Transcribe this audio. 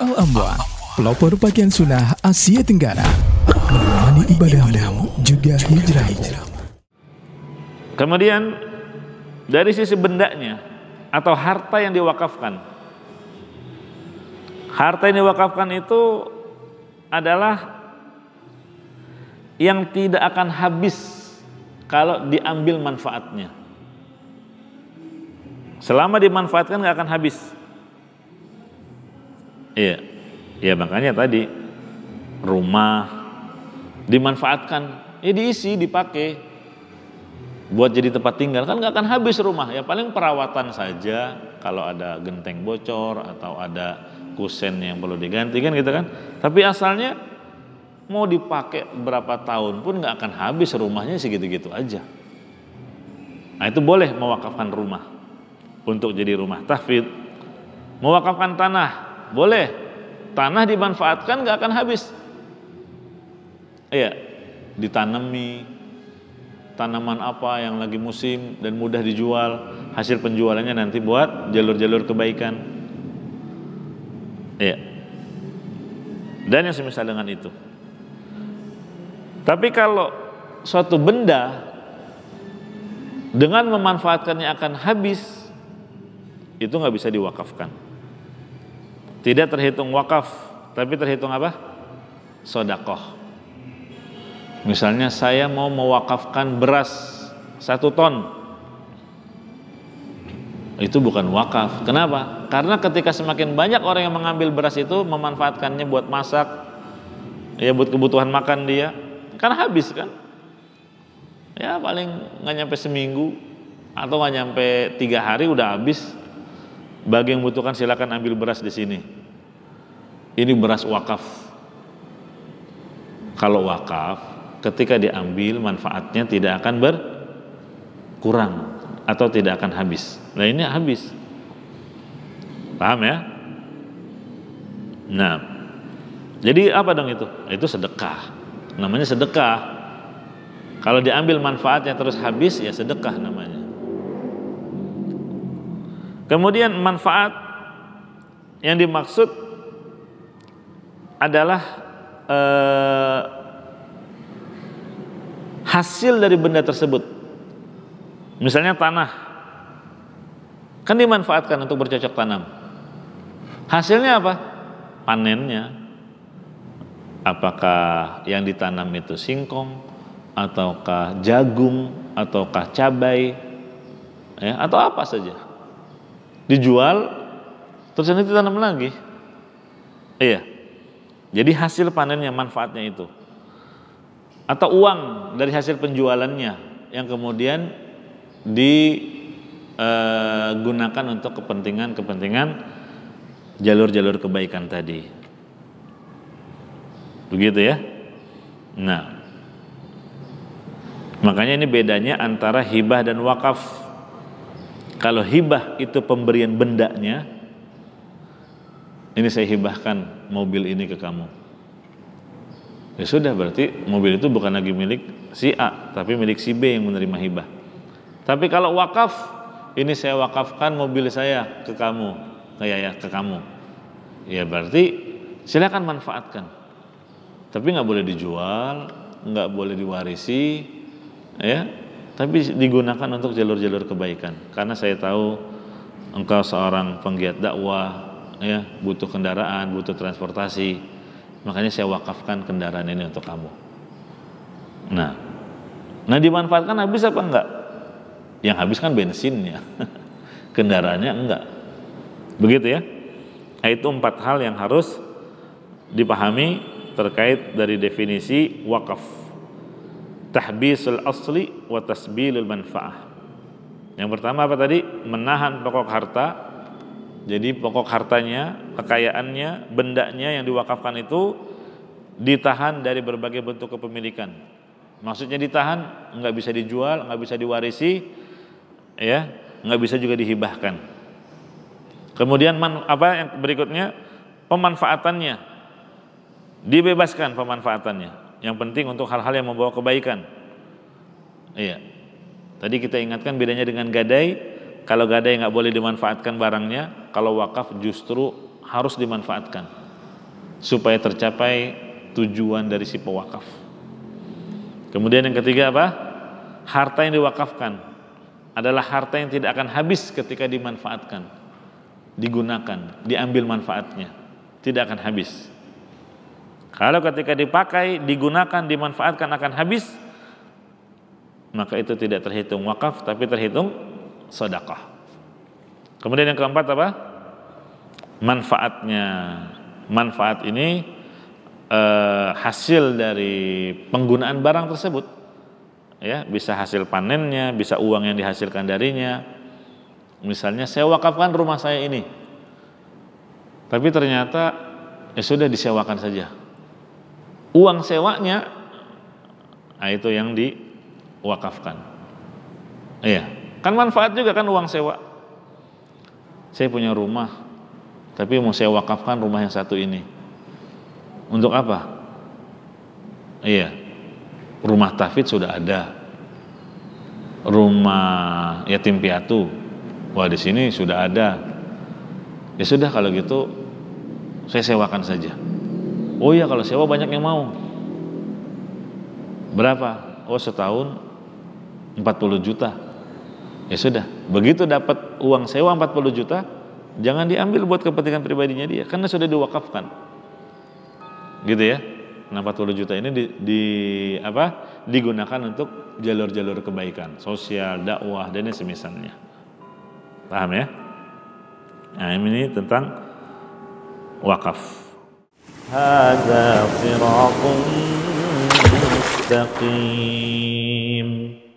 Al-Amwan, pelopor pakaian sunnah Asia Tenggara. Menemani ibadahmu juga Hijrah. Kemudian dari sisi bendanya atau harta yang diwakafkan. Harta yang diwakafkan itu adalah yang tidak akan habis kalau diambil manfaatnya. Selama dimanfaatkan nggak akan habis. Iya. Ya makanya tadi rumah dimanfaatkan, ya diisi, dipakai buat jadi tempat tinggal kan nggak akan habis rumah ya paling perawatan saja kalau ada genteng bocor atau ada kusen yang perlu diganti kan gitu kan tapi asalnya mau dipakai berapa tahun pun nggak akan habis rumahnya segitu-gitu aja nah itu boleh mewakafkan rumah untuk jadi rumah tahfid mewakafkan tanah boleh tanah dimanfaatkan nggak akan habis iya ditanami tanaman apa yang lagi musim dan mudah dijual hasil penjualannya nanti buat jalur-jalur kebaikan iya dan yang semisal dengan itu tapi kalau suatu benda dengan memanfaatkannya akan habis itu nggak bisa diwakafkan tidak terhitung wakaf, tapi terhitung apa? Sodakoh. Misalnya saya mau mewakafkan beras satu ton, itu bukan wakaf. Kenapa? Karena ketika semakin banyak orang yang mengambil beras itu memanfaatkannya buat masak, ya buat kebutuhan makan dia, kan habis kan. Ya paling nggak nyampe seminggu atau nggak nyampe tiga hari udah habis bagi yang membutuhkan silakan ambil beras di sini. Ini beras wakaf. Kalau wakaf, ketika diambil manfaatnya tidak akan berkurang atau tidak akan habis. Nah ini habis. Paham ya? Nah, jadi apa dong itu? Nah, itu sedekah. Namanya sedekah. Kalau diambil manfaatnya terus habis ya sedekah namanya. Kemudian manfaat yang dimaksud adalah eh, hasil dari benda tersebut. Misalnya tanah, kan dimanfaatkan untuk bercocok tanam. Hasilnya apa? Panennya. Apakah yang ditanam itu singkong, ataukah jagung, ataukah cabai, ya, atau apa saja dijual terus ini ditanam lagi iya jadi hasil panennya manfaatnya itu atau uang dari hasil penjualannya yang kemudian digunakan eh, untuk kepentingan-kepentingan jalur-jalur kebaikan tadi. Begitu ya. Nah, makanya ini bedanya antara hibah dan wakaf. Kalau hibah itu pemberian bendanya, ini saya hibahkan mobil ini ke kamu. Ya sudah berarti mobil itu bukan lagi milik si A, tapi milik si B yang menerima hibah. Tapi kalau wakaf, ini saya wakafkan mobil saya ke kamu, kayak ya ke kamu. Ya berarti silakan manfaatkan. Tapi nggak boleh dijual, nggak boleh diwarisi, ya tapi digunakan untuk jalur-jalur kebaikan karena saya tahu engkau seorang penggiat dakwah ya butuh kendaraan butuh transportasi makanya saya wakafkan kendaraan ini untuk kamu nah nah dimanfaatkan habis apa enggak yang habis kan bensinnya kendaraannya enggak begitu ya nah, itu empat hal yang harus dipahami terkait dari definisi wakaf tahbisul asli wa tasbilul manfaah. Yang pertama apa tadi? Menahan pokok harta. Jadi pokok hartanya, kekayaannya, bendanya yang diwakafkan itu ditahan dari berbagai bentuk kepemilikan. Maksudnya ditahan, nggak bisa dijual, nggak bisa diwarisi, ya, nggak bisa juga dihibahkan. Kemudian man, apa yang berikutnya? Pemanfaatannya, dibebaskan pemanfaatannya. Yang penting untuk hal-hal yang membawa kebaikan. Iya. Tadi kita ingatkan bedanya dengan gadai. Kalau gadai nggak boleh dimanfaatkan barangnya, kalau wakaf justru harus dimanfaatkan supaya tercapai tujuan dari si pewakaf. Kemudian yang ketiga apa? Harta yang diwakafkan adalah harta yang tidak akan habis ketika dimanfaatkan, digunakan, diambil manfaatnya, tidak akan habis. Kalau ketika dipakai, digunakan, dimanfaatkan akan habis, maka itu tidak terhitung wakaf tapi terhitung sedekah. Kemudian yang keempat apa? Manfaatnya. Manfaat ini eh, hasil dari penggunaan barang tersebut. Ya, bisa hasil panennya, bisa uang yang dihasilkan darinya. Misalnya saya wakafkan rumah saya ini. Tapi ternyata ya sudah disewakan saja uang sewanya nah itu yang diwakafkan iya kan manfaat juga kan uang sewa saya punya rumah tapi mau saya wakafkan rumah yang satu ini untuk apa iya rumah tafid sudah ada rumah yatim piatu wah di sini sudah ada ya sudah kalau gitu saya sewakan saja Oh iya kalau sewa banyak yang mau. Berapa? Oh setahun 40 juta. Ya sudah, begitu dapat uang sewa 40 juta, jangan diambil buat kepentingan pribadinya dia karena sudah diwakafkan. Gitu ya. Nah, 40 juta ini di, di apa? digunakan untuk jalur-jalur kebaikan, sosial, dakwah dan yang semisalnya. Paham ya? Nah, ini tentang wakaf. هذا صراط مستقيم